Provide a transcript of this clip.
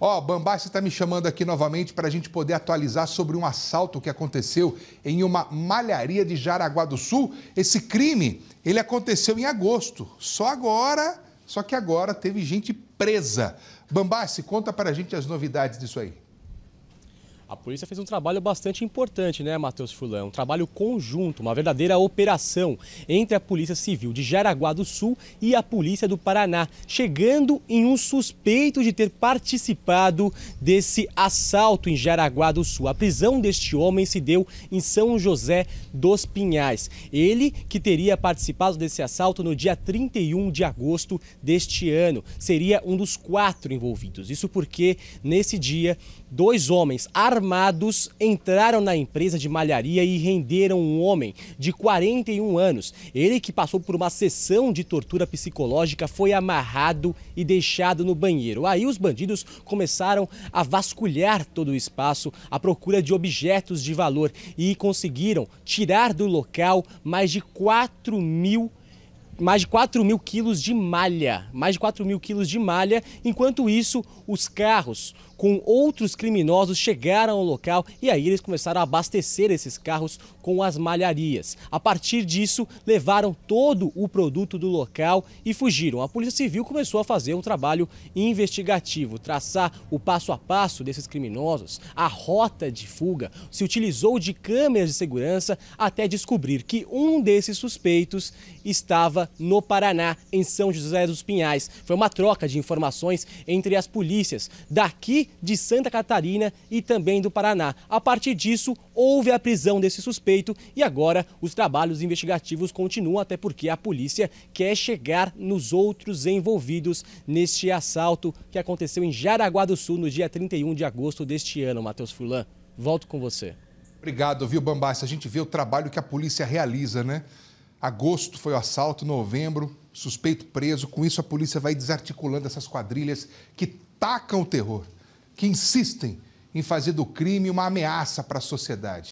Ó, oh, você está me chamando aqui novamente para a gente poder atualizar sobre um assalto que aconteceu em uma malharia de Jaraguá do Sul. Esse crime, ele aconteceu em agosto, só agora, só que agora teve gente presa. se conta para a gente as novidades disso aí. A polícia fez um trabalho bastante importante, né, Matheus Fulão? Um trabalho conjunto, uma verdadeira operação entre a Polícia Civil de Jaraguá do Sul e a Polícia do Paraná, chegando em um suspeito de ter participado desse assalto em Jaraguá do Sul. A prisão deste homem se deu em São José dos Pinhais. Ele que teria participado desse assalto no dia 31 de agosto deste ano. Seria um dos quatro envolvidos. Isso porque nesse dia, dois homens armados armados entraram na empresa de malharia e renderam um homem de 41 anos. Ele que passou por uma sessão de tortura psicológica foi amarrado e deixado no banheiro. Aí os bandidos começaram a vasculhar todo o espaço à procura de objetos de valor e conseguiram tirar do local mais de 4 mil mais de 4 mil quilos de malha, mais de 4 mil quilos de malha. Enquanto isso, os carros com outros criminosos chegaram ao local e aí eles começaram a abastecer esses carros com as malharias. A partir disso, levaram todo o produto do local e fugiram. A Polícia Civil começou a fazer um trabalho investigativo, traçar o passo a passo desses criminosos, a rota de fuga, se utilizou de câmeras de segurança até descobrir que um desses suspeitos estava no Paraná, em São José dos Pinhais. Foi uma troca de informações entre as polícias daqui de Santa Catarina e também do Paraná. A partir disso, houve a prisão desse suspeito e agora os trabalhos investigativos continuam, até porque a polícia quer chegar nos outros envolvidos neste assalto que aconteceu em Jaraguá do Sul no dia 31 de agosto deste ano. Matheus Fulan, volto com você. Obrigado, viu, Bambassa? A gente vê o trabalho que a polícia realiza, né? Agosto foi o assalto, novembro, suspeito preso. Com isso, a polícia vai desarticulando essas quadrilhas que tacam o terror, que insistem em fazer do crime uma ameaça para a sociedade.